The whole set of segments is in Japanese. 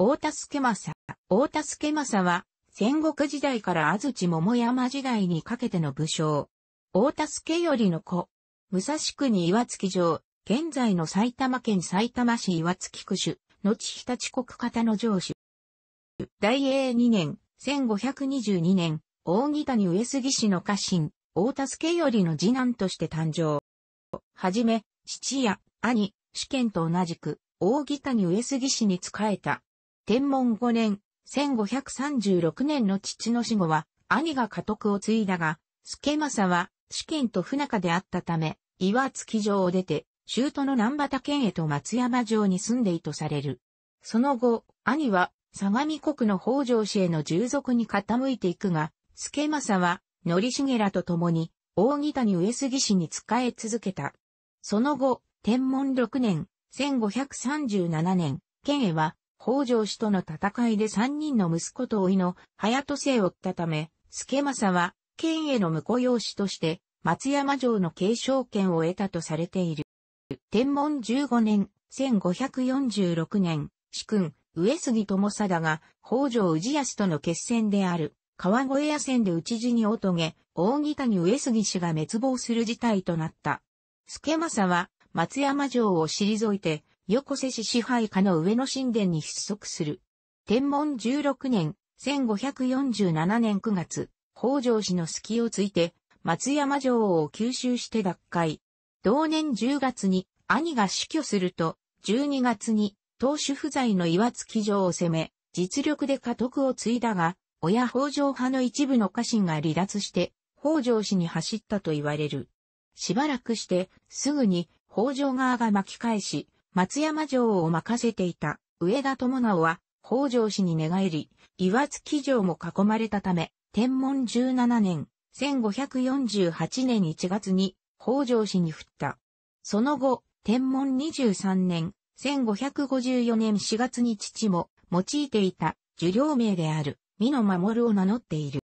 大田助政。大田助政は、戦国時代から安土桃山時代にかけての武将。大田助よりの子。武蔵国岩月城、現在の埼玉県埼玉市岩月区主、後日立国方の城主。大英2年、1522年、大木谷上杉氏の家臣、大田助よりの次男として誕生。はじめ、父や兄、主権と同じく、大木谷上杉氏に仕えた。天文5年、1536年の父の死後は、兄が家督を継いだが、助政は、試験と不仲であったため、岩月城を出て、州都の南畑県へと松山城に住んでいとされる。その後、兄は、相模国の北条氏への従属に傾いていくが、助政は、則重らと共に、大木谷上杉氏に仕え続けた。その後、天文6年、1537年、県へは、北条氏との戦いで三人の息子と老いのとせ生を負ったため、助政は、県への婿養子として、松山城の継承権を得たとされている。天文15年、1546年、主君、上杉友貞が、北条氏康との決戦である、川越野戦で討ち死にお遂げ、大谷上杉氏が滅亡する事態となった。助政は、松山城を退いて、横瀬市支配下の上野神殿に失速する。天文16年、1547年9月、北条氏の隙をついて、松山城を吸収して脱会。同年10月に兄が死去すると、12月に当主不在の岩月城を攻め、実力で家督を継いだが、親北条派の一部の家臣が離脱して、北条氏に走ったと言われる。しばらくして、すぐに北条側が巻き返し、松山城を任せていた上田智直は北条氏に寝返り、岩月城も囲まれたため、天文17年、1548年1月に北条氏に降った。その後、天文23年、1554年4月に父も用いていた受領名である、美の守を名乗っている。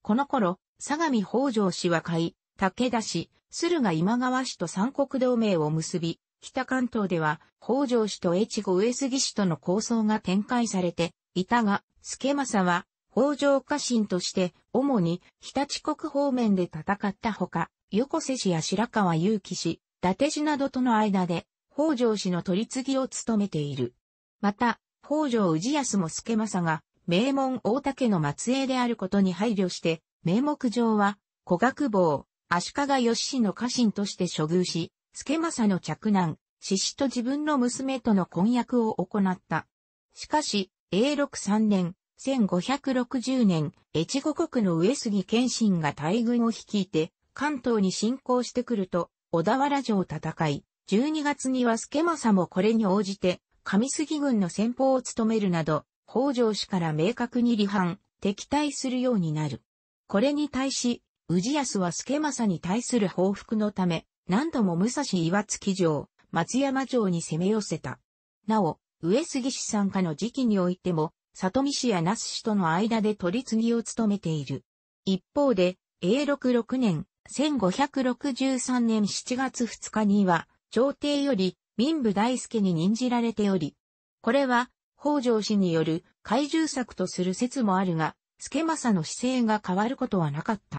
この頃、相模北条氏は甲斐、武田氏、駿河今川氏と三国同盟を結び、北関東では、北条氏と越後上杉氏との構想が展開されていたが、助政は、北条家臣として、主に、日立国方面で戦ったほか、横瀬氏や白川祐樹氏、伊達氏などとの間で、北条氏の取り次ぎを務めている。また、北条氏康も助政が、名門大竹の末裔であることに配慮して、名目上は、古学坊、足利義氏の家臣として処遇し、助政の嫡男、獅子と自分の娘との婚約を行った。しかし、永禄3年、1560年、越後国の上杉謙信が大軍を率いて、関東に侵攻してくると、小田原城を戦い、12月には助政もこれに応じて、上杉軍の先方を務めるなど、北条氏から明確に離反、敵対するようになる。これに対し、宇治康は助政に対する報復のため、何度も武蔵岩月城、松山城に攻め寄せた。なお、上杉氏参加の時期においても、里見氏や那須氏との間で取り次ぎを務めている。一方で、永禄6年、1563年7月2日には、朝廷より民部大助に任じられており、これは、北条氏による懐柔策とする説もあるが、助政の姿勢が変わることはなかった。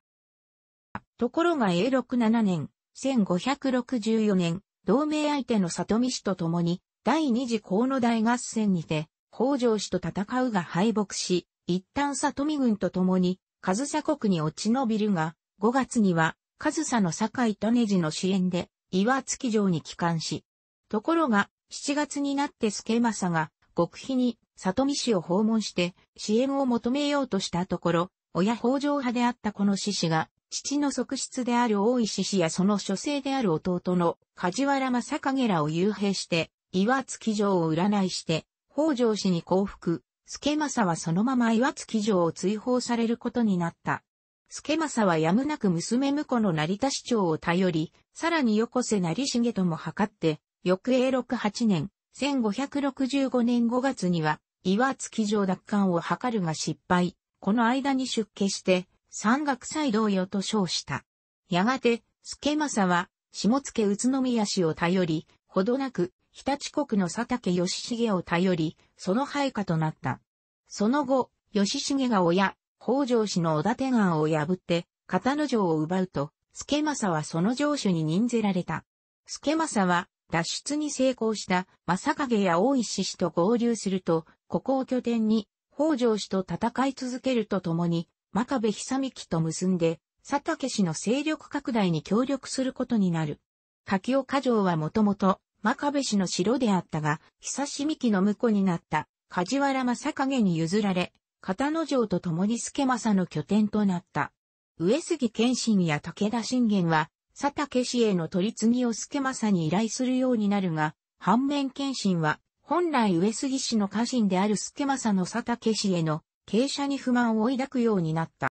ところが永禄7年、1564年、同盟相手の里見氏と共に、第二次河野大合戦にて、北条氏と戦うが敗北し、一旦里見軍と共に、上佐国に落ち延びるが、5月には、上佐の坂井種次の支援で、岩月城に帰還し、ところが、7月になって助政が、極秘に、里見氏を訪問して、支援を求めようとしたところ、親北条派であったこの志士が、父の側室である大石氏やその書生である弟の梶原正景らを幽閉して、岩月城を占いして、北条氏に降伏、助政はそのまま岩月城を追放されることになった。助政はやむなく娘婿の成田市長を頼り、さらに横瀬成重とも測って、翌永禄8年、1565年5月には、岩月城奪還を図るが失敗。この間に出家して、山岳祭同様と称した。やがて、助政は、下野宇都宮氏を頼り、ほどなく、日立国の佐竹義重を頼り、その配下となった。その後、義重が親、北条氏の織田天川を破って、片野城を奪うと、助政はその城主に任ぜられた。助政は、脱出に成功した正影や大石氏と合流すると、ここを拠点に、北条氏と戦い続けるとともに、真壁久美と結んで、佐竹氏の勢力拡大に協力することになる。柿岡城はもともと、真壁氏の城であったが、久しみきの婿になった梶原正景に譲られ、片野城と共に助政の拠点となった。上杉謙信や武田信玄は、佐竹氏への取り次ぎを助政に依頼するようになるが、反面謙信は、本来上杉氏の家臣である助政の佐竹氏への傾斜に不満を抱くようになった。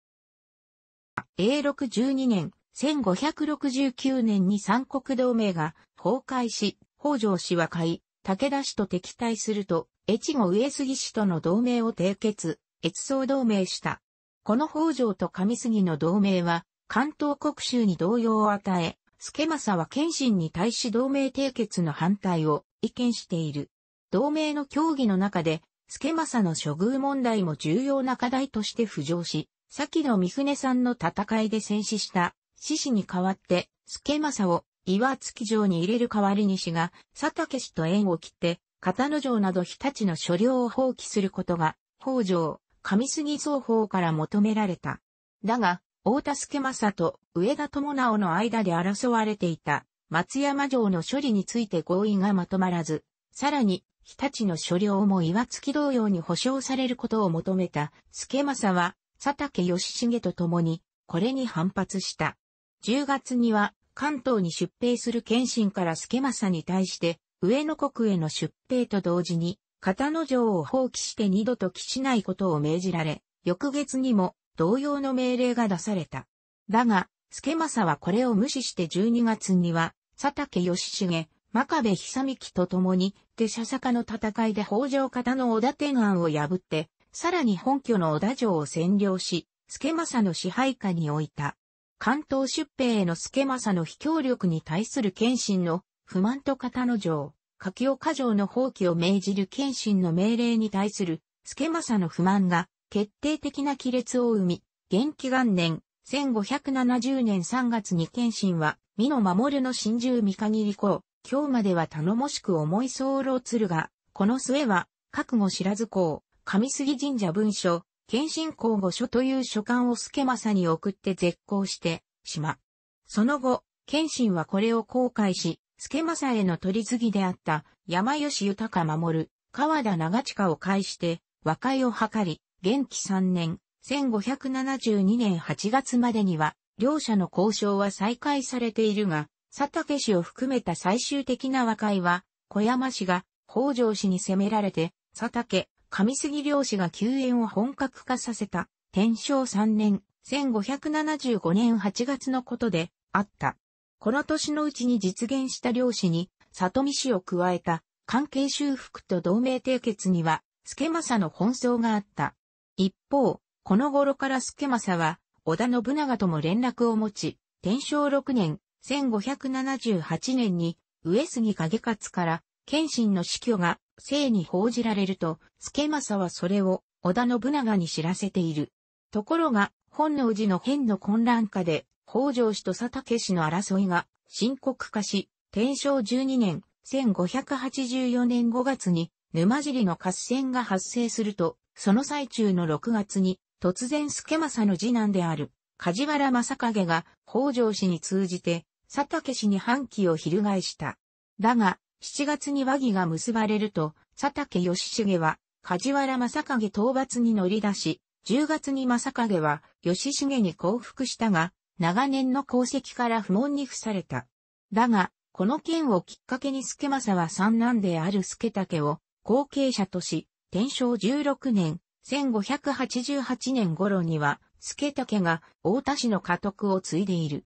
A612 年、1569年に三国同盟が崩壊し、北条氏は買い、武田氏と敵対すると、越後上杉氏との同盟を締結、越相同盟した。この北条と上杉の同盟は、関東国衆に動揺を与え、助政は謙信に対し同盟締結の反対を意見している。同盟の協議の中で、助政の処遇問題も重要な課題として浮上し、先の三船さんの戦いで戦死した獅子に代わって、助政を岩月城に入れる代わりに氏が、佐竹氏と縁を切って、片野城など日立の所領を放棄することが、北条、上杉双方から求められた。だが、大田助政と上田智直の間で争われていた松山城の処理について合意がまとまらず、さらに日立の所領も岩月同様に保障されることを求めた、助政は、佐竹義重と共に、これに反発した。10月には、関東に出兵する謙信から助政に対して、上野国への出兵と同時に、片野城を放棄して二度と帰しないことを命じられ、翌月にも同様の命令が出された。だが、助政はこれを無視して12月には、佐竹義重、真壁久美と共に、手車坂の戦いで北条方の織田天安を破って、さらに本拠の織田城を占領し、助政の支配下に置いた。関東出兵への助政の非協力に対する謙信の不満と方の城、柿岡城の放棄を命じる謙信の命令に対する助政の不満が決定的な亀裂を生み、元気元年、1570年3月に謙信は、美の守るの真獣見限り公、今日までは頼もしく思い候つるが、この末は、覚悟知らず公、上杉神社文書、謙信公御書という書簡を助政に送って絶交して、しま。その後、謙信はこれを後悔し、助政への取り次ぎであった山吉豊守、川田長近を介して、和解を図り、元気3年、1572年8月までには、両者の交渉は再開されているが、佐竹氏を含めた最終的な和解は、小山氏が北条氏に攻められて、佐竹、上杉領氏が救援を本格化させた、天正3年、1575年8月のことで、あった。この年のうちに実現した領氏に、里見氏を加えた、関係修復と同盟締結には、助政の奔走があった。一方、この頃から助政は、織田信長とも連絡を持ち、天正6年、1578年に上杉景勝から謙信の死去が生に報じられると、助政はそれを織田信長に知らせている。ところが、本能寺の変の混乱下で、北条氏と佐竹氏の争いが深刻化し、天正12年、1584年5月に、沼尻の合戦が発生すると、その最中の6月に、突然助政の次男である、梶原正景が北条氏に通じて、佐竹氏に反旗を翻した。だが、7月に和議が結ばれると、佐竹義重は、梶原正影討伐に乗り出し、10月に正影は、義重に降伏したが、長年の功績から不問に付された。だが、この件をきっかけに助政は三男である助武を後継者とし、天正16年、1588年頃には、助武が大田氏の家督を継いでいる。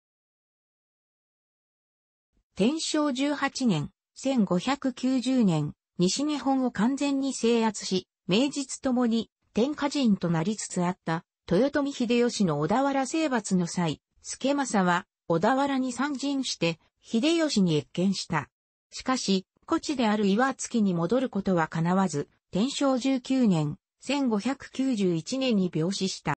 天正18年、1590年、西日本を完全に制圧し、名実ともに天下人となりつつあった豊臣秀吉の小田原征伐の際、助政は小田原に参陣して秀吉に越見した。しかし、古地である岩月に戻ることは叶わず、天正19年、1591年に病死した。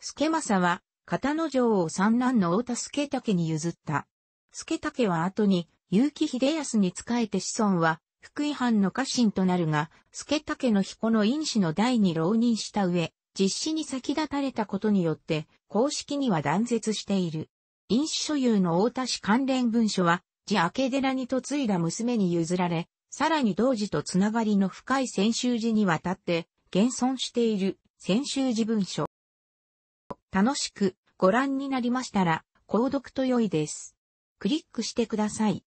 助政は、片野城を三男の太田助武に譲った。助武は後に、結城秀康に仕えて子孫は、福井藩の家臣となるが、助武の彦の因子の代に浪人した上、実施に先立たれたことによって、公式には断絶している。因子所有の大田市関連文書は、自明寺に嫁いだ娘に譲られ、さらに同時とつながりの深い先週寺にわたって、現存している先週寺文書。楽しくご覧になりましたら、購読と良いです。クリックしてください。